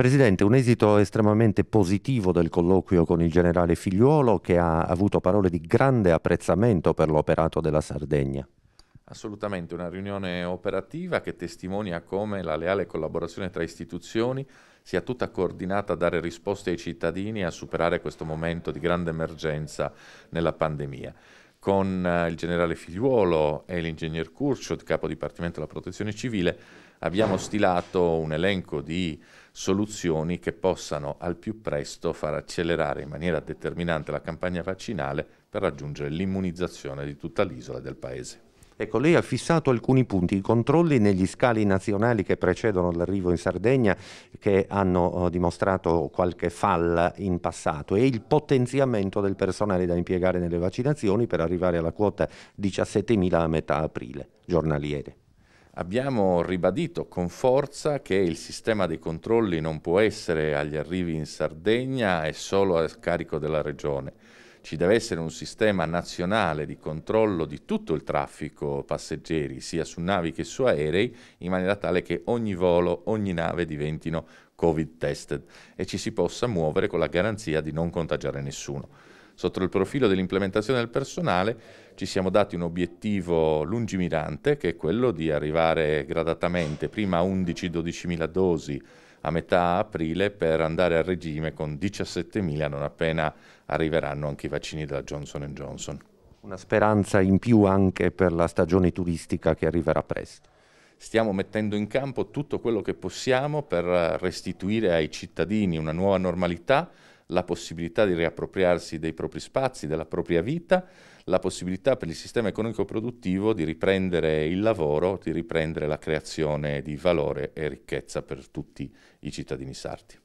Presidente, un esito estremamente positivo del colloquio con il generale Figliuolo che ha avuto parole di grande apprezzamento per l'operato della Sardegna. Assolutamente, una riunione operativa che testimonia come la leale collaborazione tra istituzioni sia tutta coordinata a dare risposte ai cittadini e a superare questo momento di grande emergenza nella pandemia con eh, il generale Figliuolo e l'ingegner Curcio, capo dipartimento della protezione civile, abbiamo stilato un elenco di soluzioni che possano al più presto far accelerare in maniera determinante la campagna vaccinale per raggiungere l'immunizzazione di tutta l'isola e del paese. Ecco, lei ha fissato alcuni punti, i controlli negli scali nazionali che precedono l'arrivo in Sardegna, che hanno oh, dimostrato qualche falla in passato, e il potenziamento del personale da impiegare nelle vaccinazioni per arrivare alla quota 17.000 a metà aprile, giornaliere. Abbiamo ribadito con forza che il sistema dei controlli non può essere agli arrivi in Sardegna e solo a carico della Regione ci deve essere un sistema nazionale di controllo di tutto il traffico passeggeri, sia su navi che su aerei, in maniera tale che ogni volo, ogni nave diventino covid tested e ci si possa muovere con la garanzia di non contagiare nessuno. Sotto il profilo dell'implementazione del personale ci siamo dati un obiettivo lungimirante che è quello di arrivare gradatamente prima a 11-12 mila dosi a metà aprile per andare a regime con 17.000 non appena arriveranno anche i vaccini della Johnson Johnson. Una speranza in più anche per la stagione turistica che arriverà presto stiamo mettendo in campo tutto quello che possiamo per restituire ai cittadini una nuova normalità, la possibilità di riappropriarsi dei propri spazi, della propria vita, la possibilità per il sistema economico produttivo di riprendere il lavoro, di riprendere la creazione di valore e ricchezza per tutti i cittadini sarti.